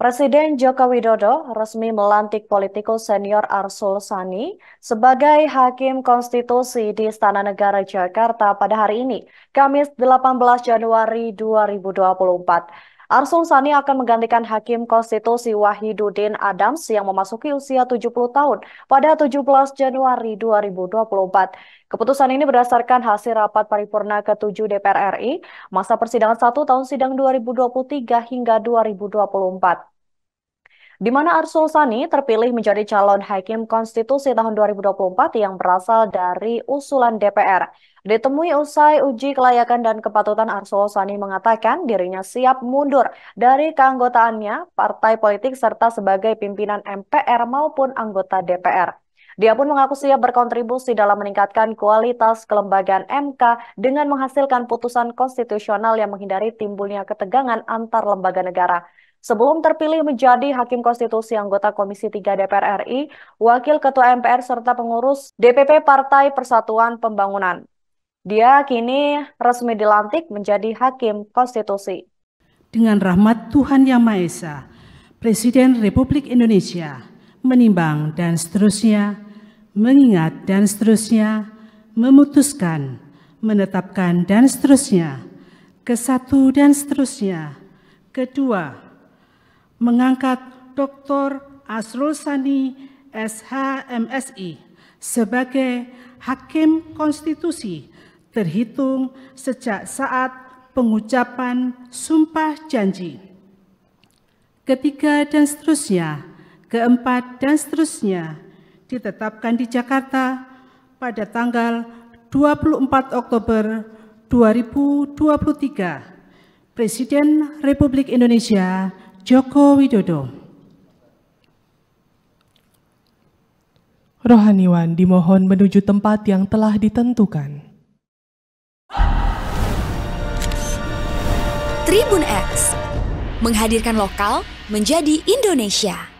Presiden Joko Widodo resmi melantik politikus senior Arsul Sani sebagai Hakim Konstitusi di Istana Negara Jakarta pada hari ini, Kamis 18 Januari 2024. Arsul Sani akan menggantikan Hakim Konstitusi Wahiduddin Adams yang memasuki usia 70 tahun pada 17 Januari 2024. Keputusan ini berdasarkan hasil rapat paripurna ke-7 DPR RI masa persidangan 1 tahun sidang 2023 hingga 2024 di mana Arsul Sani terpilih menjadi calon hakim konstitusi tahun 2024 yang berasal dari usulan DPR. Ditemui usai uji kelayakan dan kepatutan Arsul Sani mengatakan dirinya siap mundur dari keanggotaannya, partai politik serta sebagai pimpinan MPR maupun anggota DPR. Dia pun mengaku siap berkontribusi dalam meningkatkan kualitas kelembagaan MK dengan menghasilkan putusan konstitusional yang menghindari timbulnya ketegangan antar lembaga negara. Sebelum terpilih menjadi Hakim Konstitusi anggota Komisi 3 DPR RI, Wakil Ketua MPR serta pengurus DPP Partai Persatuan Pembangunan. Dia kini resmi dilantik menjadi Hakim Konstitusi. Dengan rahmat Tuhan Yang Maha Esa, Presiden Republik Indonesia menimbang dan seterusnya, mengingat dan seterusnya, memutuskan, menetapkan dan seterusnya, ke satu dan seterusnya, kedua, mengangkat Dr. Asrul Sani SHMSI sebagai Hakim Konstitusi terhitung sejak saat pengucapan sumpah janji. Ketiga dan seterusnya, keempat dan seterusnya ditetapkan di Jakarta pada tanggal 24 Oktober 2023. Presiden Republik Indonesia Joko Widodo. Rohaniwan dimohon menuju tempat yang telah ditentukan. Tribun X menghadirkan lokal menjadi Indonesia.